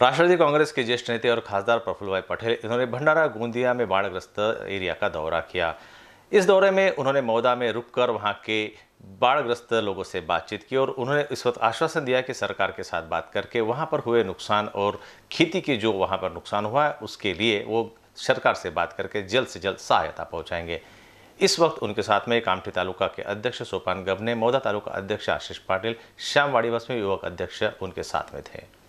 राष्ट्रवादी कांग्रेस के ज्येष्ठ नेता और खासदार प्रफुल्ल भाई पटेल इन्होंने भंडारा गोंदिया में बाढ़ग्रस्त एरिया का दौरा किया इस दौरे में उन्होंने मौदा में रुककर वहां के बाढ़ग्रस्त लोगों से बातचीत की और उन्होंने इस वक्त आश्वासन दिया कि सरकार के साथ बात करके वहां पर हुए नुकसान और खेती के जो वहां पर नुकसान हुआ है उसके लिए वो सरकार से बात करके जल्द से जल्द सहायता पहुँचाएंगे इस वक्त उनके साथ में कामठी तालुका के अध्यक्ष सोपान गबने मौदा तालुका अध्यक्ष आशीष पाटिल श्याम बस में युवक अध्यक्ष उनके साथ में थे